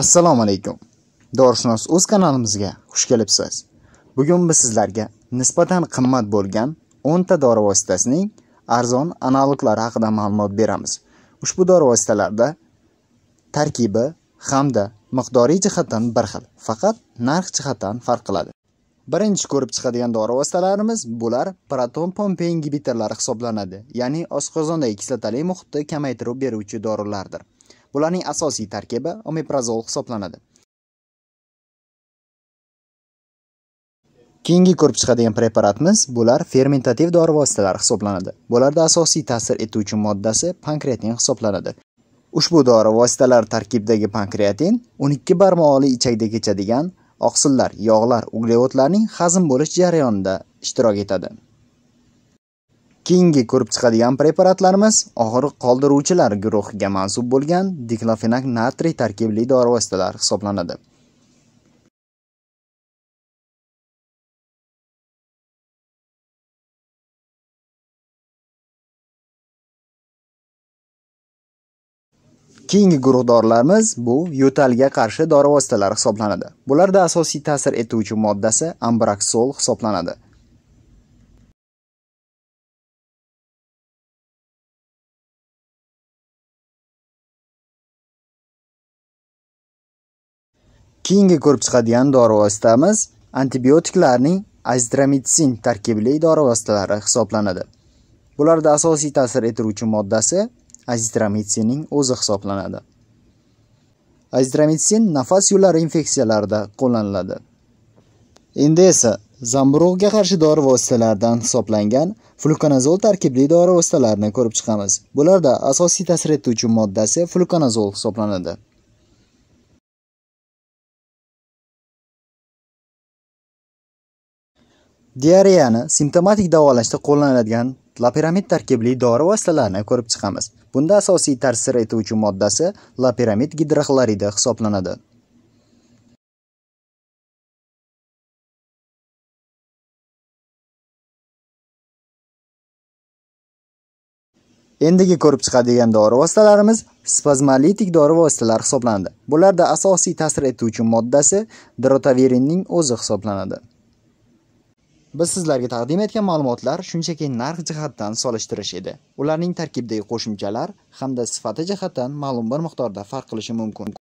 assalomu alaykum dorishunos o'z kanalimizga xush kelibsiz bugun biz sizlarga nisbatan qimmat bo'lgan 10 ta dori vositasining arzon analoglari haqida ma'lumot beramiz ushbu dori vositalarda tarkibi hamda miqdoriy jihatdan bir xil faqat narx jihatdan farq qiladi birinchi ko'rib chiqadigan dori vositalarimiz bular proton pompe ingibitorlari hisoblanadi ya'ni oshqozondagi kislotali muhitni kamaytirib beruvchi dorilardir Bularning asosiy tarkibi omeprazol hisoblanadi. Keyingi ko'rib chiqadigan preparatimiz bular fermentativ dori vositalari hisoblanadi. Bularda asosiy ta'sir etuvchi moddasi pankreatin hisoblanadi. Ushbu dori vositalari tarkibidagi pankreatin 12 barmoqli ichakda kechadigan oqsillar, yog'lar, uglevodlarning hazm bo'lish jarayonida ishtirok etadi. Keyingi ko'rib chiqadigan preparatlarimiz og'riq qoldiruvchilar guruhiga mansub bo'lgan diklofenak natriy tarkibli dori vositalari hisoblanadi. Keyingi guruh dorilarimiz bu yo'talga qarshi dori vositalari hisoblanadi. Bularda asosiy ta'sir etuvchi moddasi ambraksol hisoblanadi. Keyingi ko'rib chiqadigan dori vositamiz antibiotiklarning azitromitsin tarkibli dori vositalari hisoblanadi. Bularda asosiy ta'sir ettiruvchi moddasi azitromitsinning o'zi hisoblanadi. Azitromitsin nafas yo'llari infeksiyalarida qo'llaniladi. Endi esa zamburug'ga qarshi dori vositalaridan hisoblangan flukonazol tarkibli dori vositalarini ko'rib chiqamiz. Bularda asosiy ta'sir etuvchi moddasi flukonazol hisoblanadi. Diareyani simptomatik davolashda qo'llaniladigan loperamid tarkibli dori vositalarini ko'rib chiqamiz. Bunda asosiy ta'sir etuvchi moddasi loperamid gidroxloridi hisoblanadi. Endigi ko'rib chiqadigan dori vositalarimiz spazmolitik dori vositalari hisoblanadi. Bularda asosiy ta'sir etuvchi moddasi drotaverinning o'zi hisoblanadi. Biz sizlarga taqdim etgan ma'lumotlar shunchaki narx jihatdan solishtirish edi. Ularning tarkibidagi qo'shimchalar hamda sifati jihatdan ma'lum bir miqdorda farq qilishi mumkin.